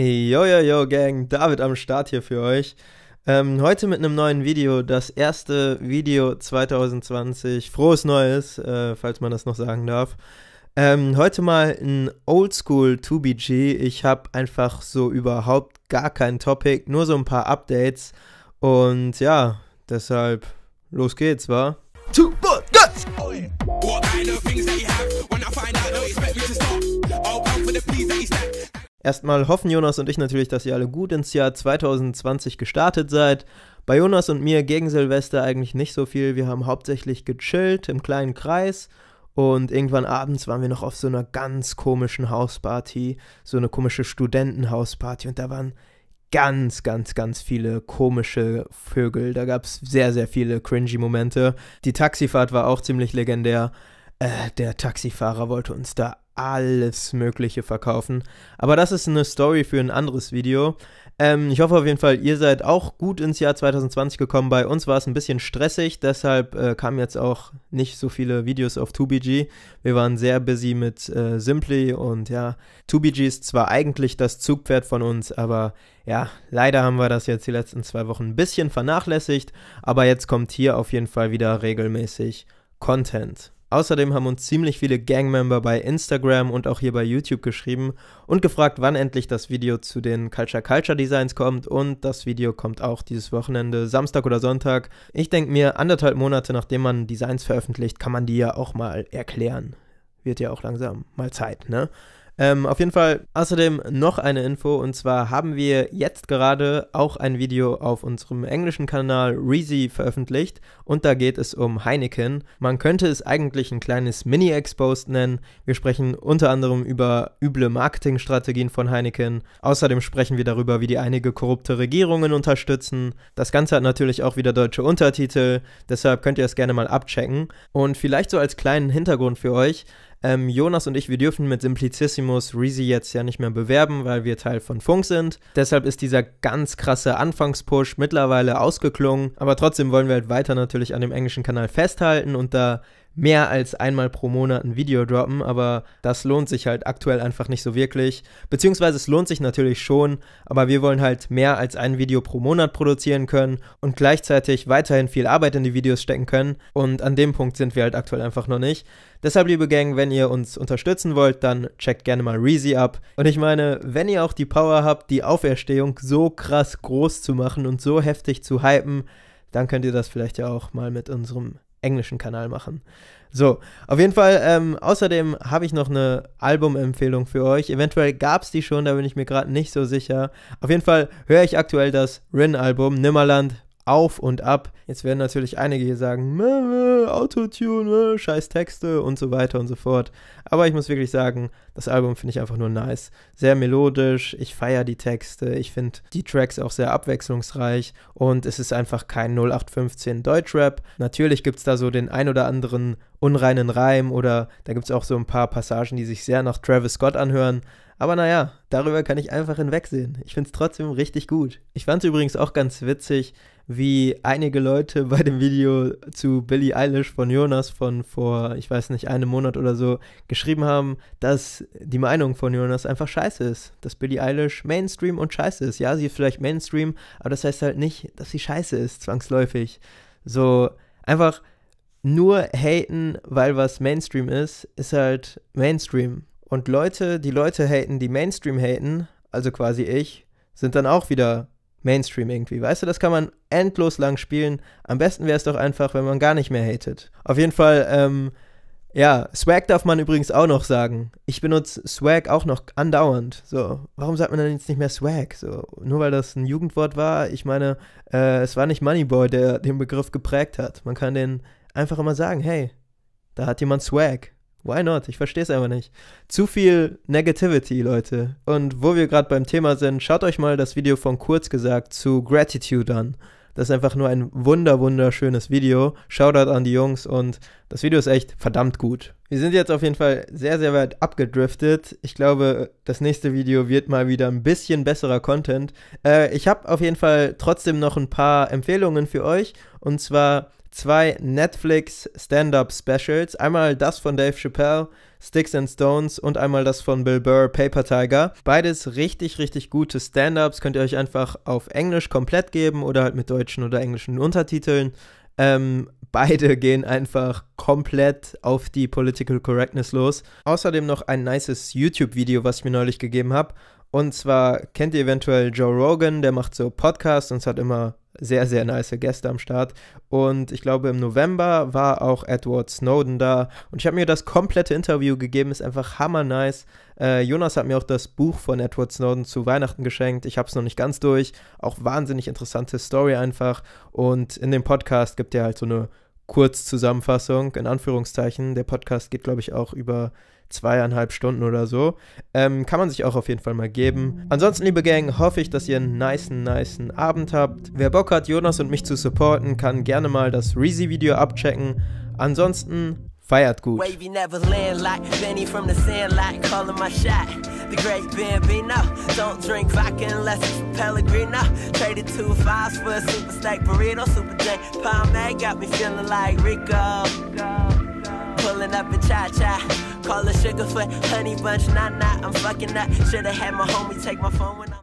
Yo, yo, yo, Gang, David am Start hier für euch. Ähm, heute mit einem neuen Video, das erste Video 2020. Frohes Neues, äh, falls man das noch sagen darf. Ähm, heute mal ein Oldschool 2BG. Ich habe einfach so überhaupt gar kein Topic, nur so ein paar Updates. Und ja, deshalb los geht's, wa? 2 Erstmal hoffen Jonas und ich natürlich, dass ihr alle gut ins Jahr 2020 gestartet seid. Bei Jonas und mir gegen Silvester eigentlich nicht so viel. Wir haben hauptsächlich gechillt im kleinen Kreis und irgendwann abends waren wir noch auf so einer ganz komischen Hausparty, so eine komische Studentenhausparty und da waren ganz, ganz, ganz viele komische Vögel. Da gab es sehr, sehr viele cringy Momente. Die Taxifahrt war auch ziemlich legendär. Äh, der Taxifahrer wollte uns da alles Mögliche verkaufen. Aber das ist eine Story für ein anderes Video. Ähm, ich hoffe auf jeden Fall, ihr seid auch gut ins Jahr 2020 gekommen. Bei uns war es ein bisschen stressig, deshalb äh, kamen jetzt auch nicht so viele Videos auf 2BG. Wir waren sehr busy mit äh, Simply und ja, 2BG ist zwar eigentlich das Zugpferd von uns, aber ja, leider haben wir das jetzt die letzten zwei Wochen ein bisschen vernachlässigt. Aber jetzt kommt hier auf jeden Fall wieder regelmäßig Content. Außerdem haben uns ziemlich viele Gangmember bei Instagram und auch hier bei YouTube geschrieben und gefragt, wann endlich das Video zu den Culture Culture Designs kommt. Und das Video kommt auch dieses Wochenende, Samstag oder Sonntag. Ich denke mir, anderthalb Monate nachdem man Designs veröffentlicht, kann man die ja auch mal erklären. Wird ja auch langsam mal Zeit, ne? Ähm, auf jeden Fall außerdem noch eine Info und zwar haben wir jetzt gerade auch ein Video auf unserem englischen Kanal Reezy veröffentlicht und da geht es um Heineken. Man könnte es eigentlich ein kleines Mini-Expost nennen. Wir sprechen unter anderem über üble Marketingstrategien von Heineken. Außerdem sprechen wir darüber, wie die einige korrupte Regierungen unterstützen. Das Ganze hat natürlich auch wieder deutsche Untertitel, deshalb könnt ihr es gerne mal abchecken. Und vielleicht so als kleinen Hintergrund für euch, ähm, Jonas und ich, wir dürfen mit Simplicissimus Reezy jetzt ja nicht mehr bewerben, weil wir Teil von Funk sind. Deshalb ist dieser ganz krasse Anfangspush mittlerweile ausgeklungen. Aber trotzdem wollen wir halt weiter natürlich an dem englischen Kanal festhalten und da mehr als einmal pro Monat ein Video droppen, aber das lohnt sich halt aktuell einfach nicht so wirklich. Beziehungsweise es lohnt sich natürlich schon, aber wir wollen halt mehr als ein Video pro Monat produzieren können und gleichzeitig weiterhin viel Arbeit in die Videos stecken können. Und an dem Punkt sind wir halt aktuell einfach noch nicht. Deshalb, liebe Gang, wenn ihr uns unterstützen wollt, dann checkt gerne mal Reezy ab. Und ich meine, wenn ihr auch die Power habt, die Auferstehung so krass groß zu machen und so heftig zu hypen, dann könnt ihr das vielleicht ja auch mal mit unserem englischen Kanal machen. So, auf jeden Fall, ähm, außerdem habe ich noch eine Albumempfehlung für euch. Eventuell gab es die schon, da bin ich mir gerade nicht so sicher. Auf jeden Fall höre ich aktuell das Rin-Album Nimmerland auf und ab. Jetzt werden natürlich einige hier sagen, mäh, mäh, Autotune, mäh, scheiß Texte und so weiter und so fort. Aber ich muss wirklich sagen, das Album finde ich einfach nur nice. Sehr melodisch, ich feiere die Texte, ich finde die Tracks auch sehr abwechslungsreich und es ist einfach kein 0815 Deutschrap. Natürlich gibt es da so den ein oder anderen unreinen Reim oder da gibt es auch so ein paar Passagen, die sich sehr nach Travis Scott anhören. Aber naja, darüber kann ich einfach hinwegsehen. Ich finde es trotzdem richtig gut. Ich fand es übrigens auch ganz witzig, wie einige Leute bei dem Video zu Billie Eilish von Jonas von vor, ich weiß nicht, einem Monat oder so geschrieben haben, dass die Meinung von Jonas einfach scheiße ist. Dass Billie Eilish Mainstream und scheiße ist. Ja, sie ist vielleicht Mainstream, aber das heißt halt nicht, dass sie scheiße ist, zwangsläufig. So, einfach nur haten, weil was Mainstream ist, ist halt Mainstream. Und Leute, die Leute haten, die Mainstream haten, also quasi ich, sind dann auch wieder Mainstream irgendwie. Weißt du, das kann man endlos lang spielen. Am besten wäre es doch einfach, wenn man gar nicht mehr hatet. Auf jeden Fall, ähm, ja, Swag darf man übrigens auch noch sagen. Ich benutze Swag auch noch andauernd. So, warum sagt man dann jetzt nicht mehr Swag? So, nur weil das ein Jugendwort war. Ich meine, äh, es war nicht Moneyboy, der den Begriff geprägt hat. Man kann den einfach immer sagen, hey, da hat jemand Swag. Why not? Ich verstehe es einfach nicht. Zu viel Negativity, Leute. Und wo wir gerade beim Thema sind, schaut euch mal das Video von Kurz gesagt zu Gratitude an. Das ist einfach nur ein wunder wunderschönes Video. Shoutout an die Jungs und das Video ist echt verdammt gut. Wir sind jetzt auf jeden Fall sehr, sehr weit abgedriftet. Ich glaube, das nächste Video wird mal wieder ein bisschen besserer Content. Äh, ich habe auf jeden Fall trotzdem noch ein paar Empfehlungen für euch. Und zwar zwei Netflix Stand-up Specials. Einmal das von Dave Chappelle, Sticks and Stones und einmal das von Bill Burr, Paper Tiger. Beides richtig, richtig gute Stand-ups. Könnt ihr euch einfach auf Englisch komplett geben oder halt mit deutschen oder englischen Untertiteln. Ähm, beide gehen einfach komplett auf die Political Correctness los. Außerdem noch ein nices YouTube-Video, was ich mir neulich gegeben habe, und zwar kennt ihr eventuell Joe Rogan, der macht so Podcasts und hat immer sehr, sehr nice Gäste am Start. Und ich glaube, im November war auch Edward Snowden da. Und ich habe mir das komplette Interview gegeben, ist einfach hammer nice. Äh, Jonas hat mir auch das Buch von Edward Snowden zu Weihnachten geschenkt. Ich habe es noch nicht ganz durch. Auch wahnsinnig interessante Story einfach. Und in dem Podcast gibt er halt so eine Kurzzusammenfassung, in Anführungszeichen. Der Podcast geht, glaube ich, auch über zweieinhalb Stunden oder so. Ähm, kann man sich auch auf jeden Fall mal geben. Ansonsten, liebe Gang, hoffe ich, dass ihr einen nice, nice Abend habt. Wer Bock hat, Jonas und mich zu supporten, kann gerne mal das Reezy-Video abchecken. Ansonsten feiert gut. Wavy never land like Benny from the sand like calling my shot. The great Bambino. Don't drink vodka unless it's Pellegrino. Traded two fives for a super steak burrito. Super drink pomade got me feeling like Rico. Pulling up in cha-cha. Call a sugar foot, honey bunch, nah, nah, I'm fucking up. Should've had my homie take my phone when I am